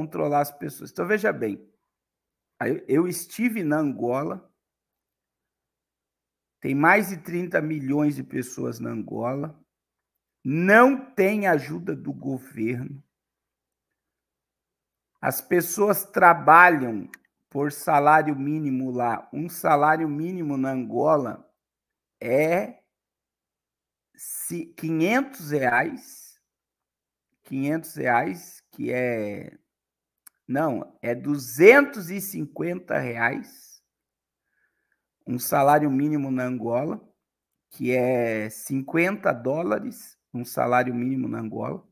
controlar as pessoas. Então, veja bem, eu estive na Angola, tem mais de 30 milhões de pessoas na Angola, não tem ajuda do governo, as pessoas trabalham por salário mínimo lá. Um salário mínimo na Angola é 500 reais, 500 reais, que é não, é 250 reais um salário mínimo na Angola, que é 50 dólares, um salário mínimo na Angola.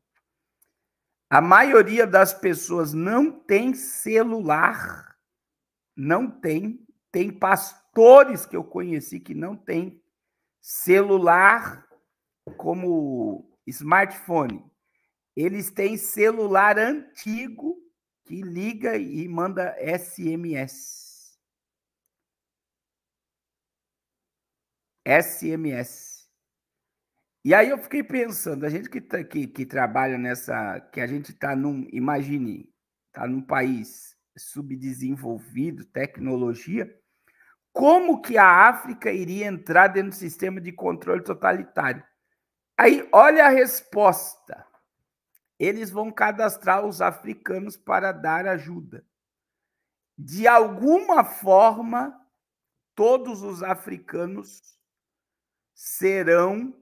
A maioria das pessoas não tem celular, não tem. Tem pastores que eu conheci que não tem celular como smartphone. Eles têm celular antigo que liga e manda SMS. SMS. E aí eu fiquei pensando, a gente que, tá, que, que trabalha nessa, que a gente está num, imagine, está num país subdesenvolvido, tecnologia, como que a África iria entrar dentro do sistema de controle totalitário? Aí olha a resposta eles vão cadastrar os africanos para dar ajuda. De alguma forma, todos os africanos serão,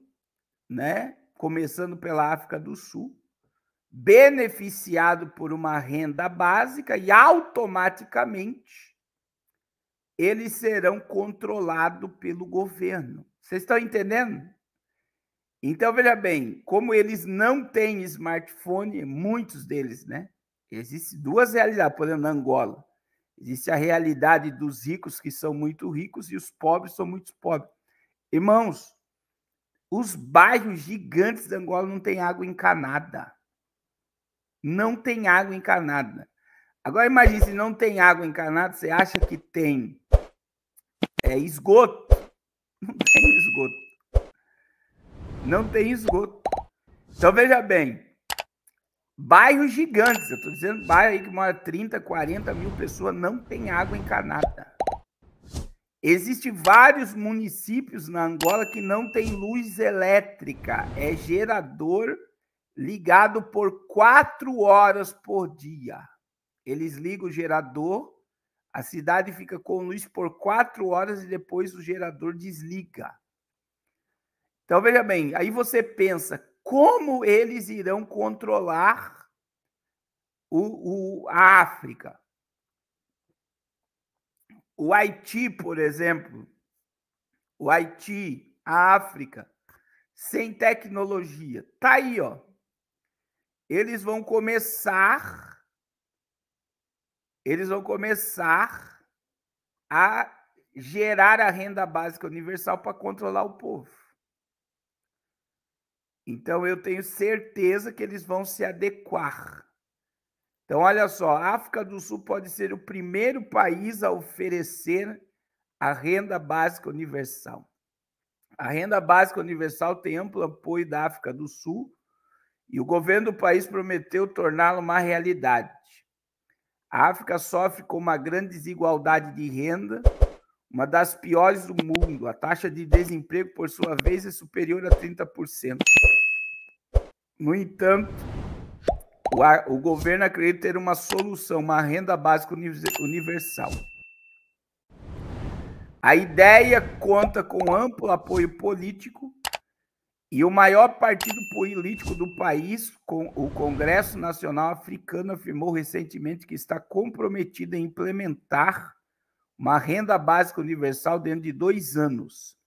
né, começando pela África do Sul, beneficiado por uma renda básica e automaticamente eles serão controlados pelo governo. Vocês estão entendendo? Então, veja bem, como eles não têm smartphone, muitos deles, né? Existem duas realidades, por exemplo, na Angola. Existe a realidade dos ricos que são muito ricos e os pobres são muito pobres. Irmãos, os bairros gigantes da Angola não têm água encanada. Não tem água encanada. Agora imagine se não tem água encanada, você acha que tem é, esgoto? Não tem esgoto. Não tem esgoto. Então veja bem, bairros gigantes, eu estou dizendo bairro aí que mora 30, 40 mil pessoas, não tem água encanada. Existem vários municípios na Angola que não tem luz elétrica, é gerador ligado por quatro horas por dia. Eles ligam o gerador, a cidade fica com luz por quatro horas e depois o gerador desliga. Então, veja bem, aí você pensa como eles irão controlar o, o, a África. O Haiti, por exemplo, o Haiti, a África, sem tecnologia. Tá aí, ó. Eles vão começar eles vão começar a gerar a renda básica universal para controlar o povo. Então eu tenho certeza que eles vão se adequar. Então, olha só, a África do Sul pode ser o primeiro país a oferecer a renda básica universal. A renda básica universal tem amplo apoio da África do Sul e o governo do país prometeu torná-la uma realidade. A África sofre com uma grande desigualdade de renda, uma das piores do mundo. A taxa de desemprego, por sua vez, é superior a 30%. No entanto, o, ar, o governo acredita ter uma solução, uma renda básica universal. A ideia conta com amplo apoio político e o maior partido político do país, o Congresso Nacional Africano, afirmou recentemente que está comprometido em implementar uma renda básica universal dentro de dois anos.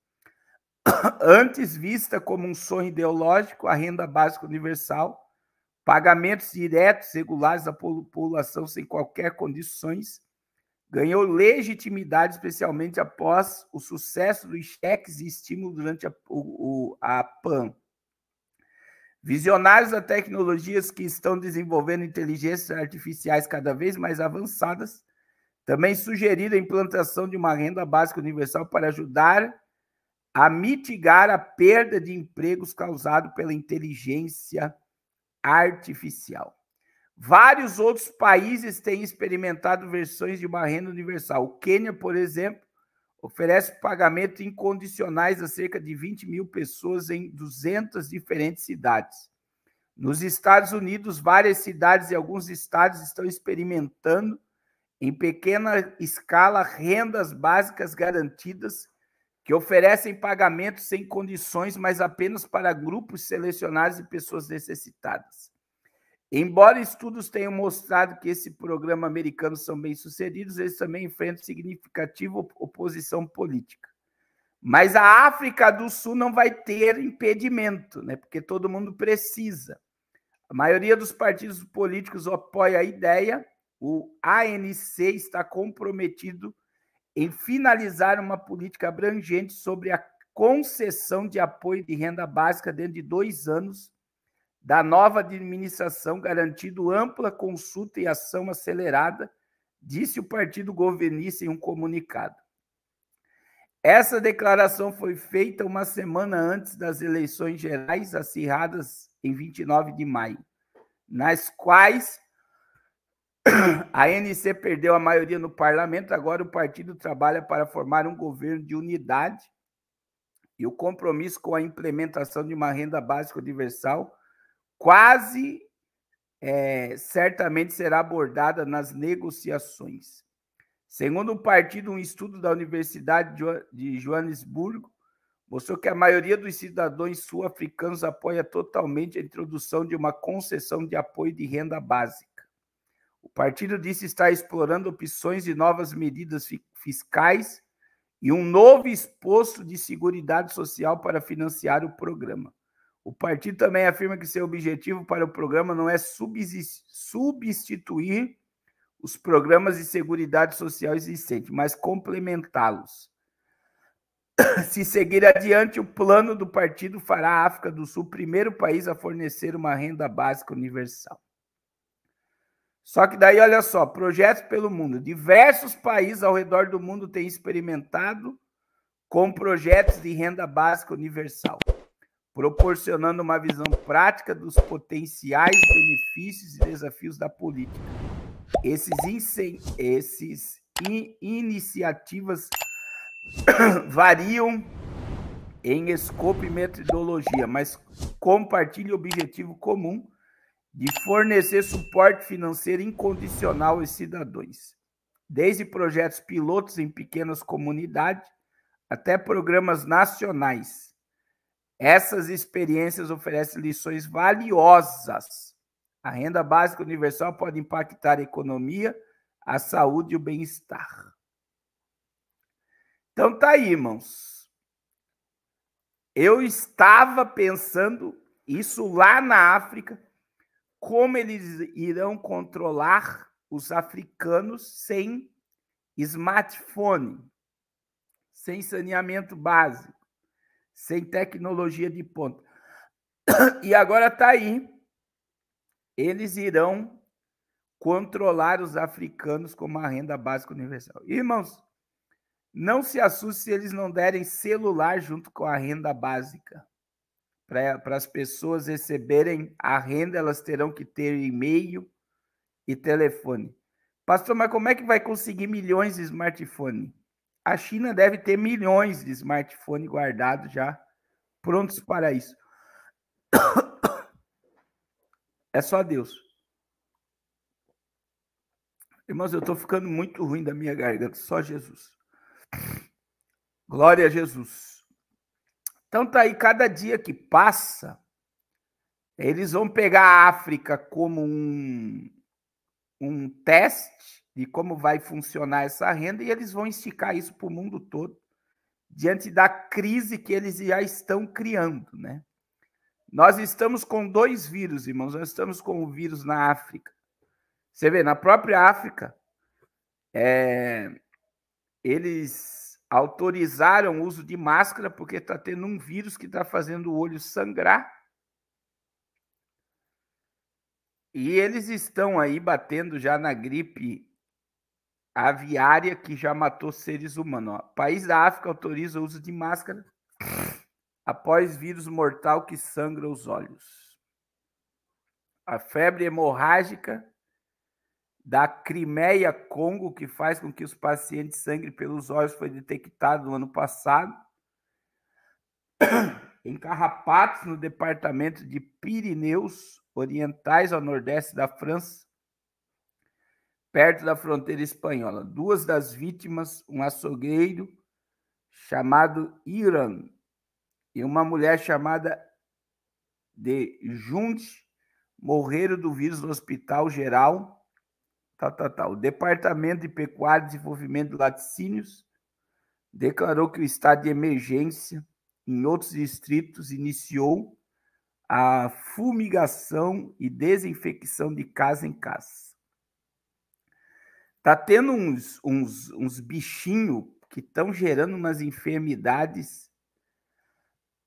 antes vista como um sonho ideológico, a renda básica universal, pagamentos diretos regulares à população sem qualquer condições, ganhou legitimidade, especialmente após o sucesso dos cheques e estímulo durante a, o, a PAN. Visionários da tecnologias que estão desenvolvendo inteligências artificiais cada vez mais avançadas, também sugeriram a implantação de uma renda básica universal para ajudar a mitigar a perda de empregos causada pela inteligência artificial. Vários outros países têm experimentado versões de uma renda universal. O Quênia, por exemplo, oferece pagamento incondicionais a cerca de 20 mil pessoas em 200 diferentes cidades. Nos Estados Unidos, várias cidades e alguns estados estão experimentando, em pequena escala, rendas básicas garantidas que oferecem pagamentos sem condições, mas apenas para grupos selecionados e pessoas necessitadas. Embora estudos tenham mostrado que esse programa americano são bem-sucedidos, eles também enfrentam significativa oposição política. Mas a África do Sul não vai ter impedimento, né? porque todo mundo precisa. A maioria dos partidos políticos apoia a ideia, o ANC está comprometido em finalizar uma política abrangente sobre a concessão de apoio de renda básica dentro de dois anos da nova administração, garantindo ampla consulta e ação acelerada, disse o partido governista em um comunicado. Essa declaração foi feita uma semana antes das eleições gerais acirradas em 29 de maio, nas quais a ANC perdeu a maioria no parlamento, agora o partido trabalha para formar um governo de unidade e o compromisso com a implementação de uma renda básica universal quase é, certamente será abordada nas negociações. Segundo o partido, um estudo da Universidade de Joanesburgo mostrou que a maioria dos cidadãos sul-africanos apoia totalmente a introdução de uma concessão de apoio de renda básica. O partido disse estar explorando opções de novas medidas fiscais e um novo exposto de Seguridade Social para financiar o programa. O partido também afirma que seu objetivo para o programa não é substituir os programas de Seguridade Social existentes, mas complementá-los. Se seguir adiante, o plano do partido fará a África do Sul o primeiro país a fornecer uma renda básica universal. Só que daí, olha só, projetos pelo mundo. Diversos países ao redor do mundo têm experimentado com projetos de renda básica universal, proporcionando uma visão prática dos potenciais benefícios e desafios da política. Esses, esses in iniciativas variam em escopo e metodologia, mas compartilham o objetivo comum de fornecer suporte financeiro incondicional aos cidadãos, desde projetos pilotos em pequenas comunidades até programas nacionais. Essas experiências oferecem lições valiosas. A renda básica universal pode impactar a economia, a saúde e o bem-estar. Então tá aí, irmãos. Eu estava pensando isso lá na África, como eles irão controlar os africanos sem smartphone, sem saneamento básico, sem tecnologia de ponta. E agora está aí. Eles irão controlar os africanos com uma renda básica universal. Irmãos, não se assuste se eles não derem celular junto com a renda básica para as pessoas receberem a renda, elas terão que ter e-mail e telefone. Pastor, mas como é que vai conseguir milhões de smartphone? A China deve ter milhões de smartphone guardados já, prontos para isso. É só Deus. Irmãos, eu estou ficando muito ruim da minha garganta, só Jesus. Glória a Jesus. Então tá aí, cada dia que passa, eles vão pegar a África como um, um teste de como vai funcionar essa renda e eles vão esticar isso para o mundo todo diante da crise que eles já estão criando, né? Nós estamos com dois vírus, irmãos. Nós estamos com o vírus na África. Você vê, na própria África, é, eles autorizaram o uso de máscara porque está tendo um vírus que está fazendo o olho sangrar. E eles estão aí batendo já na gripe aviária que já matou seres humanos. Ó. País da África autoriza o uso de máscara após vírus mortal que sangra os olhos. A febre hemorrágica da Crimeia Congo, que faz com que os pacientes sangrem pelos olhos, foi detectado no ano passado. em Carrapatos, no departamento de Pirineus Orientais, ao nordeste da França, perto da fronteira espanhola. Duas das vítimas, um açougueiro chamado Iran e uma mulher chamada de Junte, morreram do vírus no Hospital Geral tal, tal, tal. O Departamento de Pecuária e Desenvolvimento de Laticínios declarou que o estado de emergência em outros distritos iniciou a fumigação e desinfecção de casa em casa. Tá tendo uns, uns, uns bichinhos que estão gerando umas enfermidades.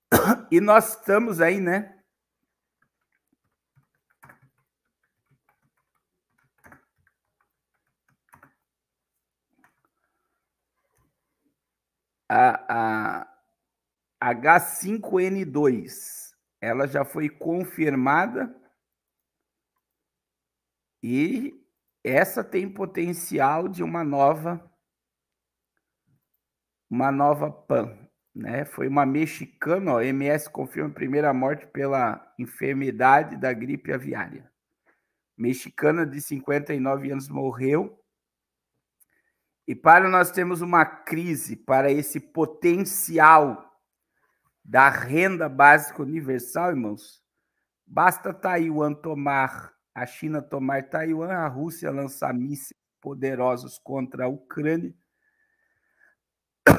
E nós estamos aí, né? a, a H5N2, ela já foi confirmada e essa tem potencial de uma nova uma nova PAN, né? Foi uma mexicana, ó, MS confirma a primeira morte pela enfermidade da gripe aviária. Mexicana de 59 anos morreu e para nós temos uma crise para esse potencial da renda básica universal, irmãos. Basta Taiwan tomar, a China tomar Taiwan, a Rússia lançar mísseis poderosos contra a Ucrânia,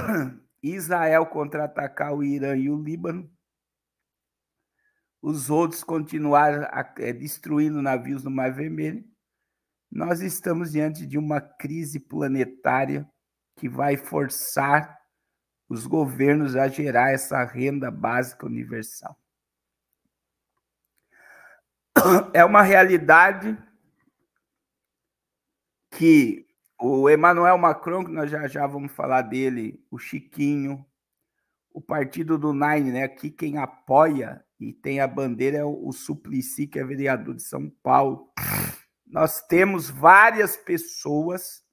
Israel contra-atacar o Irã e o Líbano, os outros continuar eh, destruindo navios no Mar Vermelho, nós estamos diante de uma crise planetária que vai forçar os governos a gerar essa renda básica universal. É uma realidade que o Emmanuel Macron, que nós já já vamos falar dele, o Chiquinho, o partido do Nine, né? Aqui quem apoia e tem a bandeira é o Suplicy, que é vereador de São Paulo nós temos várias pessoas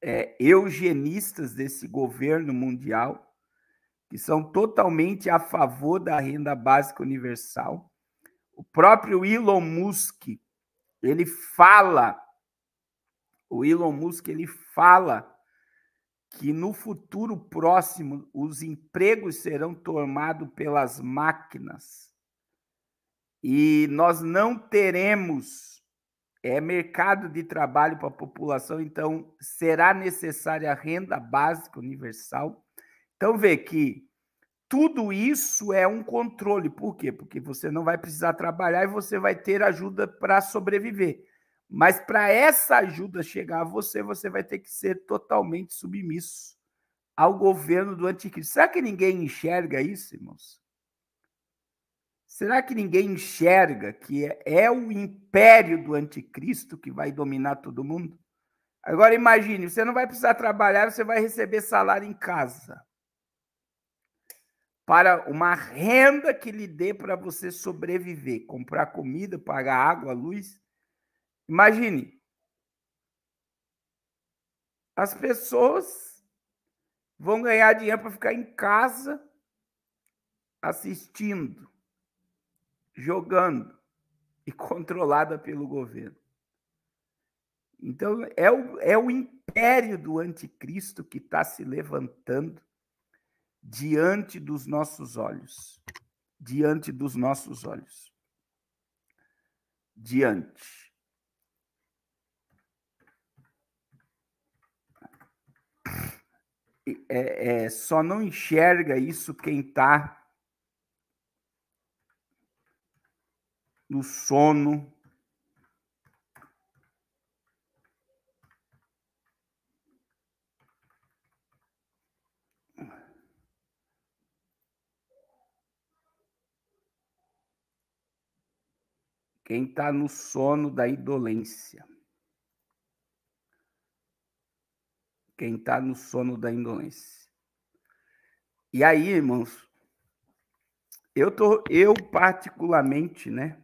é, eugenistas desse governo mundial que são totalmente a favor da renda básica universal. O próprio Elon Musk, ele fala, o Elon Musk, ele fala que no futuro próximo os empregos serão tomados pelas máquinas. E nós não teremos é, mercado de trabalho para a população, então será necessária a renda básica universal. Então, vê que tudo isso é um controle. Por quê? Porque você não vai precisar trabalhar e você vai ter ajuda para sobreviver. Mas para essa ajuda chegar a você, você vai ter que ser totalmente submisso ao governo do anticristo. Será que ninguém enxerga isso, irmãos? Será que ninguém enxerga que é, é o império do anticristo que vai dominar todo mundo? Agora imagine, você não vai precisar trabalhar, você vai receber salário em casa. Para uma renda que lhe dê para você sobreviver, comprar comida, pagar água, luz. Imagine. As pessoas vão ganhar dinheiro para ficar em casa assistindo jogando e controlada pelo governo. Então, é o, é o império do anticristo que está se levantando diante dos nossos olhos. Diante dos nossos olhos. Diante. É, é, só não enxerga isso quem está do sono. Quem está no sono da indolência. Quem está no sono da indolência. E aí, irmãos, eu tô, eu particularmente, né?